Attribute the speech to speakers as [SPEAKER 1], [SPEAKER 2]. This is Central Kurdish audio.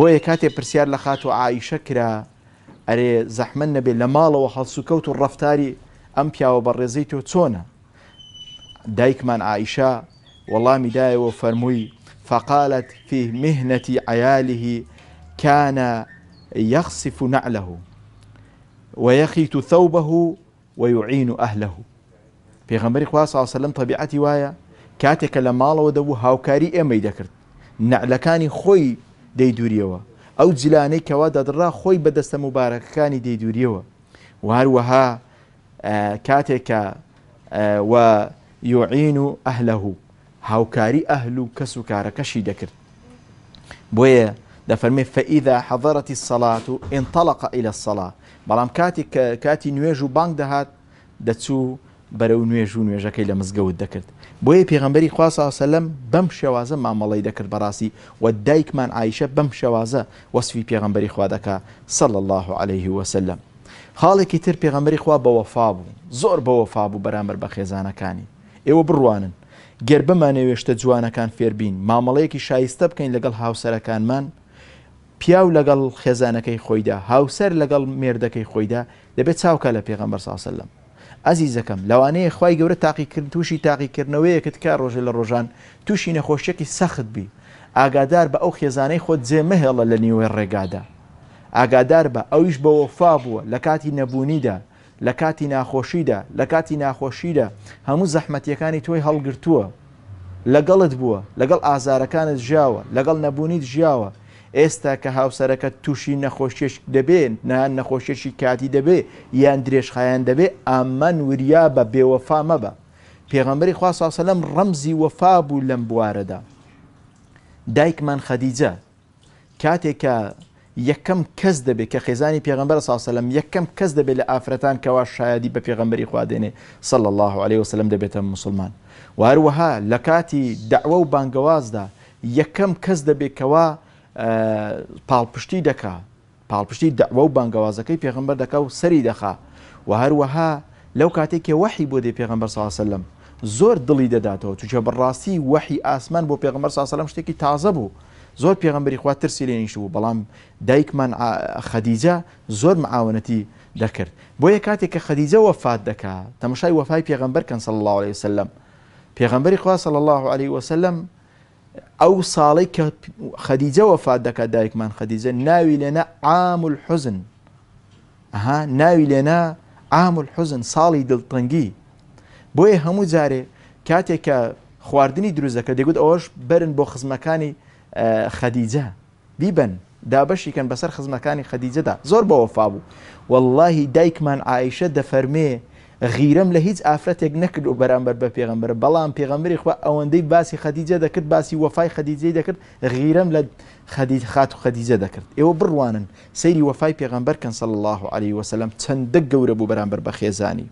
[SPEAKER 1] بۆیە کاتێ برسيار لخاتو عايشة كرا اري زحمن نبي زەحمن نەبێت لە ماڵەوە هەڵسوکەوت و ڕفتاری تونا دايك من عايشة والله مداي وفرموي فقالت في مهنة عياله كان يخصف نعله ويخيت ثوبه ويعين أهله في غمري خواه صلى الله عليه وسلم طبيعتي وايا كاتك لما الله لمالا ودبو هاوكاري امي دكرت نعلكاني خوي دەیدوریەوە ئەو جلانەی کەوا دەدڕا خۆی بەدەستە مبارەکەەکانی دەیدوریەوە و هەروەها کاتێکە و یعین و ئەهلەه هاوکاری ئەهل و کەس و کارەکەشی دەکرد بۆیە دەفەرمێ فەئیدا حەضەتی سەڵات و ئینتەڵق ئیلە سەڵا بەڵام كاتي کاتی نوێژ و بانگ دەهات دەچوو بەرە و نوێژ و نوێژەکەی لە مزگەوت دەکرد بۆیە پێغمبەری خواسەلم بەم شێوازە مامەڵی دەکرد بەڕاستی و دایکمان ئایشە بەم شێوازە وەسفی پێغمبەری خوادەکە سەل الله عليه وسلم خاڵێکی تر پێغمبەری خوا بەوەفا بوو زۆر بەوەفا بوو بەرامبەر بە خێزانەکانی ئێوە بڕوانن گەر بمانەوێشتە جوانەکان فێربین مامەڵەیەکی شایستە بکەین لەگەڵ هاوسەرەکانمان پیاو لەگەڵ خێزانەکەی خۆیدا هاوسەر لەگەڵ مێردەکەی خۆیدا دەبێت چاوکە لە پێغمبەر ساسەلم ئازیزەکەم لەوانەیە خی گەورە تاقیکرد تووشی تاقیکردنەوەی کتکار ڕۆژێ لە ڕۆژان تووشی نەخۆشیەکی سەخت بی ئاگادار بە ئەو خێزانەی خۆت جێمەهێڵە لە نیوێ ڕێگادا ئاگادار بە ئەویش بە وەفا بووە لە کاتی نەبوونیدا لە کاتی ناخۆشیدا لە کاتی ناخۆشیدا هەموو زەحمەتیەکانی تۆی هەڵگرتووە لەگەڵت بووە لەگەڵ ئازارەکانت ژیاوە لەگەڵ نەبوونیت ژیاوە ئێستا کە هاوسەرەکە تووشی نەخۆشیش دەبێن نان نەخۆشیێکی کاتی دەبێ یان درێژخایان دەبێ ئامەن وریا بە بێوەفا مەبە پێغەمبەری خواسەلم ڕەمزی وەفا بوو لەم بوارەدا دایکمان خەدیجە کاتێکە یەکەم کەس دەبێت کە خێزانی پێغمبەر ساسەلم یەکەم کەس دەبێت لە ئافرەتان کەوا شایدی بە پێغمبەری خوادێنێ سەل الله عليه وسلم دەبێتە مسلمان واروەها لە کاتی دعوە و بانگەوازدا یەکەم کەس دەبێت کەوا پاڵپشتی دەکا پاڵپشتی دەوە و بانگەوازەکەی پێغمبەر دەکا و سەری دەخا و هەروەها لەو کاتێکێ وەحی بۆ دێ پێغمبەر ساسەلم زۆر دڵی دەداتەوە توچە بڕاستی وەحی ئاسمان بۆ پێغمبەر ساسەلم شتێکی تازە بوو زۆر پێغمبەری خوا ترسی لێنیش بوو بەڵام دایکمان خەدیجە زۆر معاونەتی دەکرد بۆیە کاتێک کە خەدیجە وەفات دەکا تەمەشای وەفای پێغمبەر کەنسەڵ الله عليه وسلم پێغمبەری خوا صلى الله عليه وسلم ئەو ساڵی کە خەدیجە وەفات دەکات دایکمان خەدیجە ناوی لێنە ئامل حزن ئەها ناوی لێنە ئامل حزن ساڵی دڵتەنگی بۆیە هەموو جارێ کاتێک کە خواردنی دروزەکە دەگوت ئەوەش برن بۆ خزمەکانی خەدیجە بیبن دابشیکەن بەسەر خزمەکانی خەدیجەدا زۆر بەوەفا بوو واللهی دایکمان عیشە دەفەرمێ غیرم لە هیچ ئافرەتێک نەکرد و بەرامبەر بە پێغمبەر بەڵام پێغمبری خوا ئەوەندەی باسی خەدیجە دەکرد باسی وەفای خەدیجەی دەکرد غیرم لە خەدیت خات و خەدیجە دەکرد ئێوە بڕوانن وفای پیغمبر کن صلی الله علیه و سلم چەندە گەورە بوو بەرامبەر بە خێزانی.